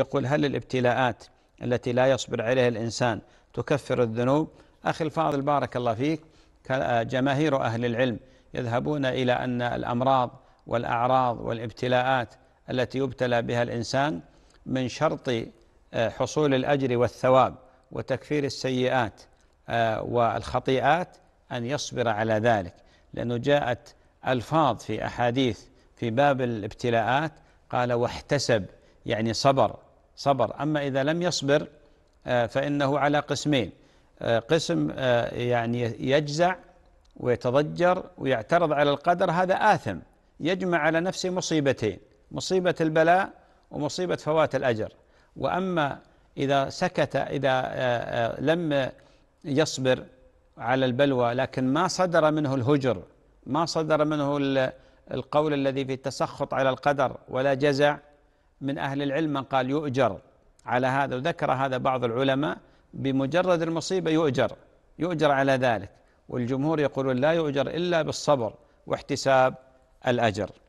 يقول هل الابتلاءات التي لا يصبر عليها الإنسان تكفر الذنوب أخي الفاضل بارك الله فيك آه، جماهير أهل العلم يذهبون إلى أن الأمراض والأعراض والابتلاءات التي يبتلى بها الإنسان من شرط آه، حصول الأجر والثواب وتكفير السيئات آه، والخطيئات أن يصبر على ذلك لأنه جاءت ألفاظ في أحاديث في باب الابتلاءات قال واحتسب يعني صبر صبر أما إذا لم يصبر آه، فإنه على قسمين آه، قسم آه، يعني يجزع ويتضجر ويعترض على القدر هذا آثم يجمع على نفسه مصيبتين مصيبة البلاء ومصيبة فوات الأجر وأما إذا سكت إذا لم يصبر على البلوى لكن ما صدر منه الهجر ما صدر منه القول الذي في التسخط على القدر ولا جزع من أهل العلم من قال يؤجر على هذا وذكر هذا بعض العلماء بمجرد المصيبة يؤجر يؤجر على ذلك والجمهور يقولون لا يؤجر إلا بالصبر واحتساب الأجر